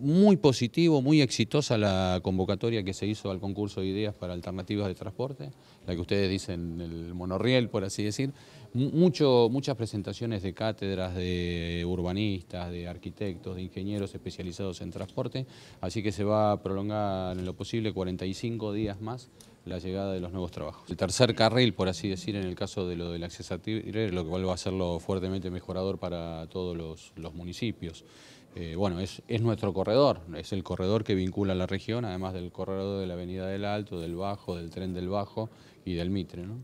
muy positivo, muy exitosa la convocatoria que se hizo al concurso de ideas para alternativas de transporte, la que ustedes dicen el monorriel, por así decir. Mucho, muchas presentaciones de cátedras, de urbanistas, de arquitectos, de ingenieros especializados en transporte, así que se va a prolongar en lo posible 45 días más la llegada de los nuevos trabajos. El tercer carril, por así decir, en el caso de lo del acceso a lo cual va a lo fuertemente mejorador para todos los municipios. Eh, bueno, es, es, nuestro corredor, es el corredor que vincula la región, además del corredor de la Avenida del Alto, del Bajo, del Tren del Bajo y del Mitre. ¿no?